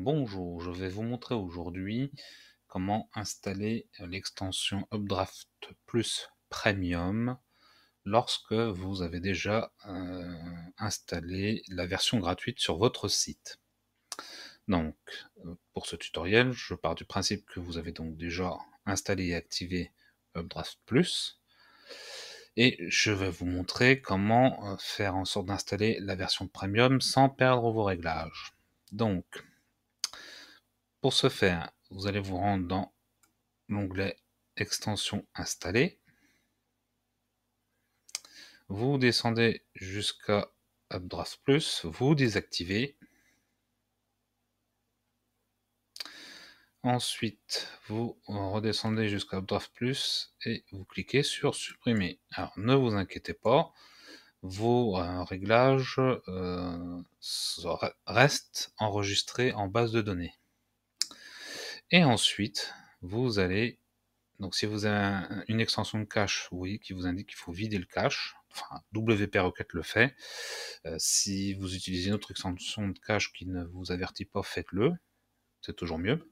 Bonjour, je vais vous montrer aujourd'hui comment installer l'extension Updraft Plus Premium lorsque vous avez déjà euh, installé la version gratuite sur votre site. Donc, euh, pour ce tutoriel, je pars du principe que vous avez donc déjà installé et activé Updraft Plus. Et je vais vous montrer comment euh, faire en sorte d'installer la version premium sans perdre vos réglages. Donc, pour ce faire, vous allez vous rendre dans l'onglet Extension installée. Vous descendez jusqu'à Updraft Plus, vous désactivez. Ensuite, vous redescendez jusqu'à Updraft Plus et vous cliquez sur Supprimer. Alors, ne vous inquiétez pas, vos euh, réglages euh, restent enregistrés en base de données. Et ensuite, vous allez. Donc, si vous avez une extension de cache, oui, qui vous indique qu'il faut vider le cache, enfin, WP Rocket le fait. Euh, si vous utilisez une autre extension de cache qui ne vous avertit pas, faites-le. C'est toujours mieux.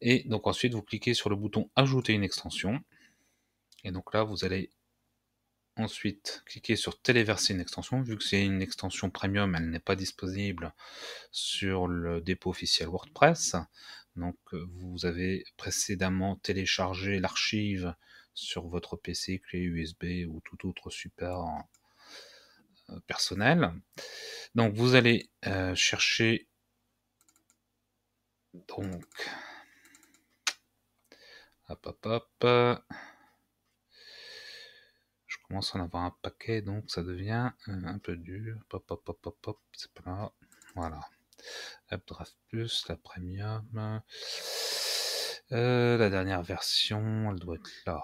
Et donc, ensuite, vous cliquez sur le bouton Ajouter une extension. Et donc là, vous allez ensuite cliquer sur téléverser une extension. Vu que c'est une extension premium, elle n'est pas disponible sur le dépôt officiel WordPress. Donc euh, vous avez précédemment téléchargé l'archive sur votre PC, clé USB ou tout autre support euh, personnel. Donc vous allez euh, chercher donc hop hop hop je commence à en avoir un paquet donc ça devient un peu dur hop hop hop hop hop c'est pas là voilà Updraft Plus, la Premium. Euh, la dernière version, elle doit être là.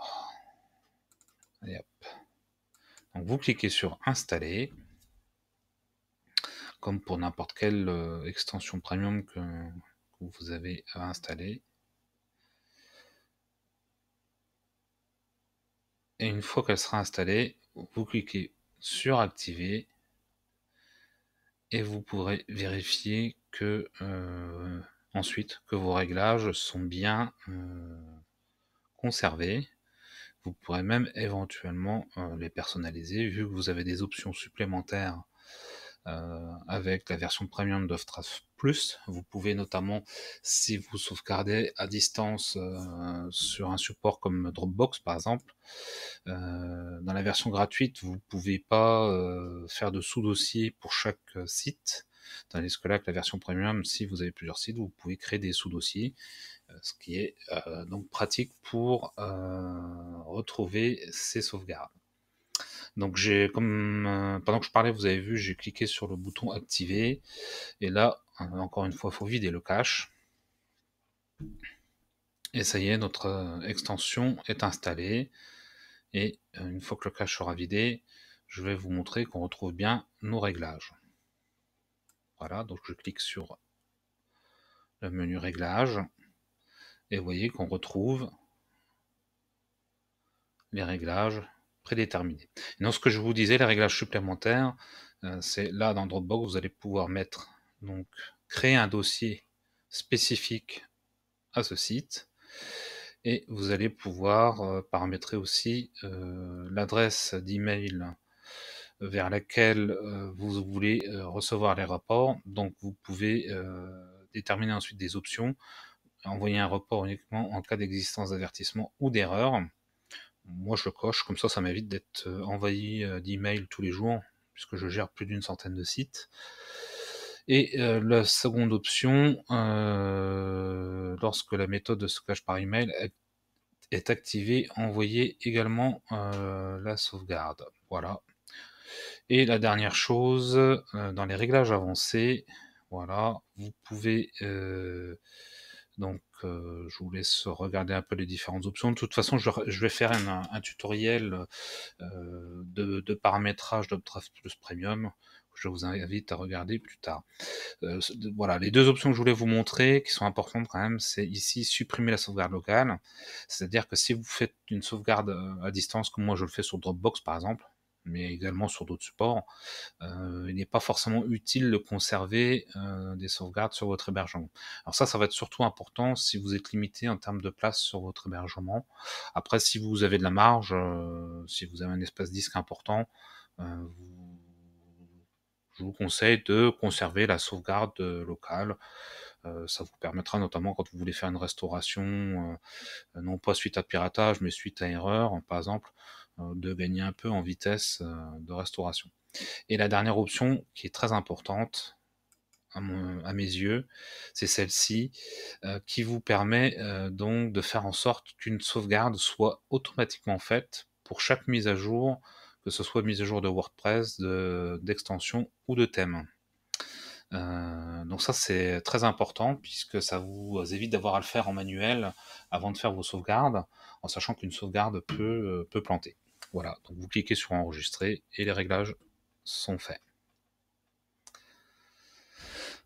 Donc vous cliquez sur installer. Comme pour n'importe quelle euh, extension premium que, vous avez à installer. Et une fois qu'elle sera installée, vous cliquez sur activer et vous pourrez vérifier que euh, ensuite que vos réglages sont bien euh, conservés. Vous pourrez même éventuellement euh, les personnaliser vu que vous avez des options supplémentaires euh, avec la version premium d'Oftraff Plus. Vous pouvez notamment, si vous sauvegardez à distance euh, sur un support comme Dropbox par exemple, euh, dans la version gratuite, vous ne pouvez pas faire de sous-dossiers pour chaque site. Dans que là, avec la version premium, si vous avez plusieurs sites, vous pouvez créer des sous-dossiers, ce qui est donc pratique pour retrouver ces sauvegardes. Donc j'ai comme euh, pendant que je parlais, vous avez vu, j'ai cliqué sur le bouton activer et là euh, encore une fois, il faut vider le cache. Et ça y est, notre euh, extension est installée. Et une fois que le cache sera vidé, je vais vous montrer qu'on retrouve bien nos réglages. Voilà, donc je clique sur le menu réglages. Et vous voyez qu'on retrouve les réglages déterminé dans ce que je vous disais, les réglages supplémentaires, euh, c'est là dans Dropbox, vous allez pouvoir mettre, donc, créer un dossier spécifique à ce site. Et vous allez pouvoir euh, paramétrer aussi euh, l'adresse d'email vers laquelle vous voulez recevoir les rapports. Donc vous pouvez déterminer ensuite des options, envoyer un report uniquement en cas d'existence d'avertissement ou d'erreur moi je coche, comme ça ça m'évite d'être euh, envahi euh, d'emails tous les jours, puisque je gère plus d'une centaine de sites. Et euh, la seconde option, lorsque la méthode de stockage par email est activée, envoyer également la sauvegarde. Voilà. Et la dernière chose, dans les réglages avancés, voilà, vous pouvez donc, euh, je vous laisse regarder un peu les différentes options. De toute façon, je, vais faire un, tutoriel euh, de, paramétrage de Plus Premium. Je vous invite à regarder plus tard. Euh, voilà, les deux options que je voulais vous montrer, qui sont importantes quand même, c'est ici supprimer la sauvegarde locale. C'est-à-dire que si vous faites une sauvegarde à distance, comme moi je le fais sur Dropbox par exemple, mais également sur d'autres supports, euh, il n'est pas forcément utile de conserver euh, des sauvegardes sur votre hébergement. Alors ça, ça va être surtout important si vous êtes limité en termes de place sur votre hébergement. Après, si vous avez de la marge, euh, si vous avez un espace disque important, je vous conseille de conserver la sauvegarde locale. ça vous permettra notamment quand vous voulez faire une restauration, non pas suite à piratage, mais suite à erreur, par exemple, euh, de gagner un peu en vitesse euh, de restauration. Et la dernière option qui est très importante à, mes yeux, c'est celle-ci euh, qui vous permet donc de faire en sorte qu'une sauvegarde soit automatiquement faite pour chaque mise à jour, que ce soit mise à jour de WordPress, d'extension ou de thème. donc ça c'est très important puisque ça vous évite d'avoir à le faire en manuel avant de faire vos sauvegardes, en sachant qu'une sauvegarde peut planter. Voilà, donc vous cliquez sur enregistrer et les réglages sont faits.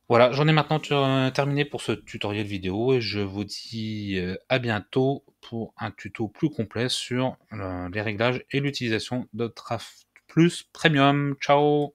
Voilà, j'en ai maintenant euh, terminé pour ce tutoriel vidéo et je vous dis euh, à bientôt pour un tuto plus complet sur euh, les réglages et l'utilisation de Traf Plus Premium. Ciao